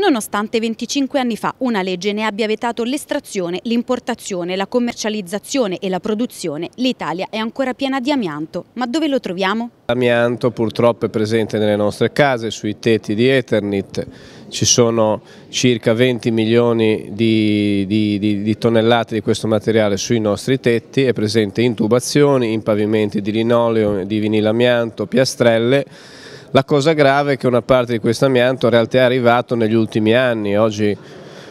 nonostante 25 anni fa una legge ne abbia vietato l'estrazione, l'importazione, la commercializzazione e la produzione, l'Italia è ancora piena di amianto. Ma dove lo troviamo? L'amianto purtroppo è presente nelle nostre case, sui tetti di Eternit, ci sono circa 20 milioni di, di, di, di tonnellate di questo materiale sui nostri tetti, è presente in tubazioni, in pavimenti di linoleo, di vinile amianto, piastrelle, la cosa grave è che una parte di questo amianto in realtà è arrivato negli ultimi anni, oggi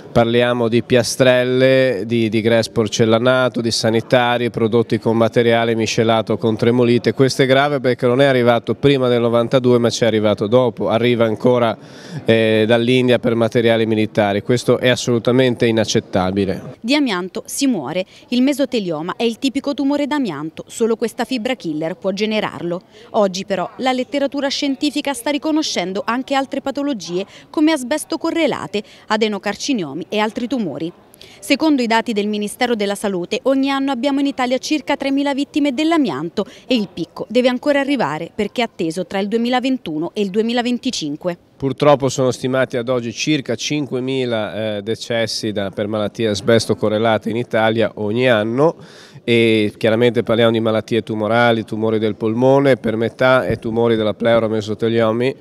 parliamo di piastrelle, di, di gres porcellanato, di sanitari, prodotti con materiale miscelato con tremolite, questo è grave perché non è arrivato prima del 92 ma ci è arrivato dopo, arriva ancora eh, dall'India per materiali militari, questo è assolutamente inaccettabile. Di amianto si muore, il mesotelioma è il tipico tumore d'amianto, solo questa fibra killer può generarlo. Oggi però la letteratura scientifica sta riconoscendo anche altre patologie come asbesto correlate, adenocarciniomi, mielomi e altri tumori. Secondo i dati del Ministero della Salute, ogni anno abbiamo in Italia circa 3.000 vittime dell'amianto e il picco deve ancora arrivare perché è atteso tra il 2021 e il 2025. Purtroppo sono stimati ad oggi circa 5.000 eh, decessi da, per malattie asbesto correlate in Italia ogni anno e chiaramente parliamo di malattie tumorali, tumori del polmone per metà e tumori della pleura mesoteliomi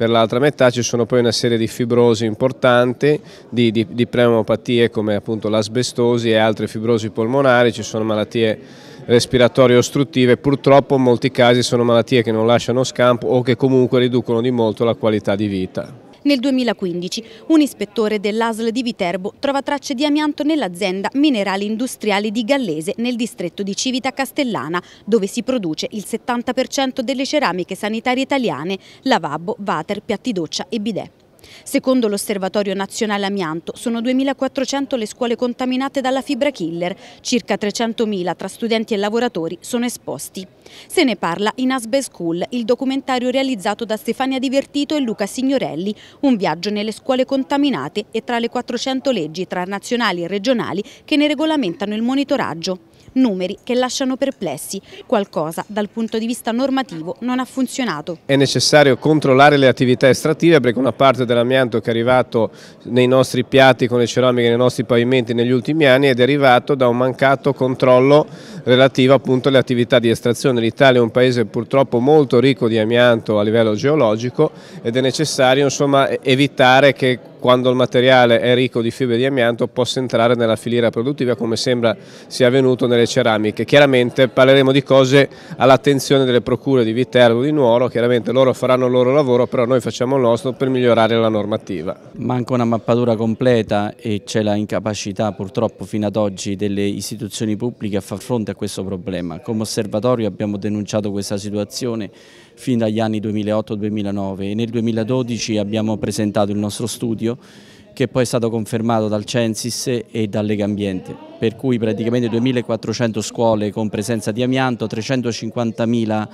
per l'altra metà ci sono poi una serie di fibrosi importanti, di, di, di pneumopatie come appunto l'asbestosi e altre fibrosi polmonari, ci sono malattie respiratorie ostruttive, purtroppo in molti casi sono malattie che non lasciano scampo o che comunque riducono di molto la qualità di vita. Nel 2015 un ispettore dell'ASL di Viterbo trova tracce di amianto nell'azienda Minerali Industriali di Gallese nel distretto di Civita Castellana, dove si produce il 70% delle ceramiche sanitarie italiane, lavabo, water, piatti doccia e bidet. Secondo l'Osservatorio Nazionale Amianto sono 2.400 le scuole contaminate dalla fibra killer, circa 300.000 tra studenti e lavoratori sono esposti. Se ne parla in Asbest School, il documentario realizzato da Stefania Divertito e Luca Signorelli, un viaggio nelle scuole contaminate e tra le 400 leggi tra nazionali e regionali che ne regolamentano il monitoraggio. Numeri che lasciano perplessi, qualcosa dal punto di vista normativo non ha funzionato. È necessario controllare le attività estrattive perché una parte dell'amianto che è arrivato nei nostri piatti con le ceramiche, nei nostri pavimenti negli ultimi anni è derivato da un mancato controllo relativo appunto alle attività di estrazione. L'Italia è un paese purtroppo molto ricco di amianto a livello geologico ed è necessario insomma, evitare che quando il materiale è ricco di fibre di amianto possa entrare nella filiera produttiva come sembra sia avvenuto nelle ceramiche. Chiaramente parleremo di cose all'attenzione delle procure di Viterbo, di Nuoro, chiaramente loro faranno il loro lavoro però noi facciamo il nostro per migliorare la normativa. Manca una mappatura completa e c'è la incapacità purtroppo fino ad oggi delle istituzioni pubbliche a far fronte a questo problema. Come osservatorio abbiamo denunciato questa situazione fin dagli anni 2008-2009 e nel 2012 abbiamo presentato il nostro studio studio che poi è stato confermato dal Censis e dal Lega Ambiente, per cui praticamente 2400 scuole con presenza di amianto, 350.000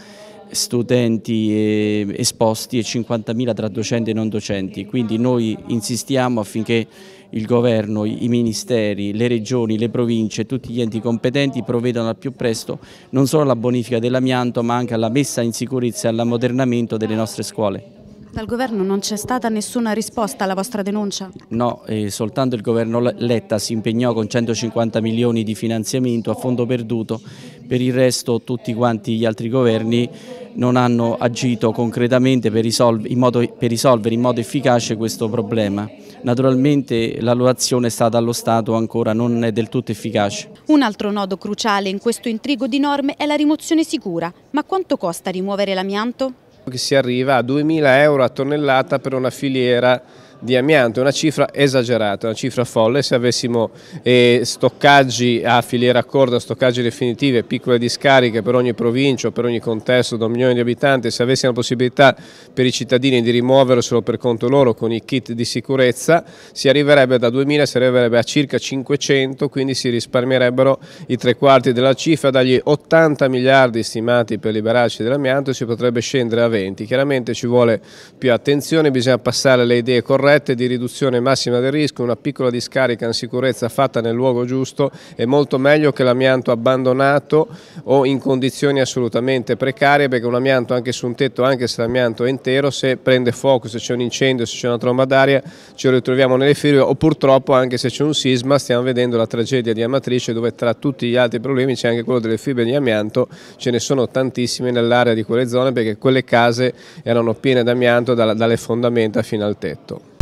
studenti eh, esposti e 50.000 tra docenti e non docenti, quindi noi insistiamo affinché il governo, i ministeri, le regioni, le province, tutti gli enti competenti provvedano al più presto non solo alla bonifica dell'amianto ma anche alla messa in sicurezza e all'ammodernamento delle nostre scuole. Dal governo non c'è stata nessuna risposta alla vostra denuncia? No, eh, soltanto il governo Letta si impegnò con 150 milioni di finanziamento a fondo perduto, per il resto tutti quanti gli altri governi non hanno agito concretamente per, risolve, in modo, per risolvere in modo efficace questo problema. Naturalmente l'alloazione è stata allo Stato ancora non è del tutto efficace. Un altro nodo cruciale in questo intrigo di norme è la rimozione sicura. Ma quanto costa rimuovere l'amianto? che si arriva a 2.000 euro a tonnellata per una filiera di amianto, è una cifra esagerata, una cifra folle, se avessimo eh, stoccaggi a filiera corta, stoccaggi definitivi, piccole discariche per ogni provincia, per ogni contesto da un milione di abitanti, se avessimo la possibilità per i cittadini di rimuoverselo per conto loro con i kit di sicurezza, si arriverebbe da 2000, si arriverebbe a circa 500, quindi si risparmierebbero i tre quarti della cifra, dagli 80 miliardi stimati per liberarci dell'amianto si potrebbe scendere a 20, chiaramente ci vuole più attenzione, bisogna passare alle idee corrette corrette di riduzione massima del rischio, una piccola discarica in sicurezza fatta nel luogo giusto è molto meglio che l'amianto abbandonato o in condizioni assolutamente precarie perché un amianto anche su un tetto, anche se l'amianto è intero, se prende fuoco, se c'è un incendio, se c'è una tromba d'aria, ci ritroviamo nelle fibre o purtroppo anche se c'è un sisma stiamo vedendo la tragedia di Amatrice dove tra tutti gli altri problemi c'è anche quello delle fibre di amianto, ce ne sono tantissime nell'area di quelle zone perché quelle case erano piene d'amianto dalle fondamenta fino al tetto.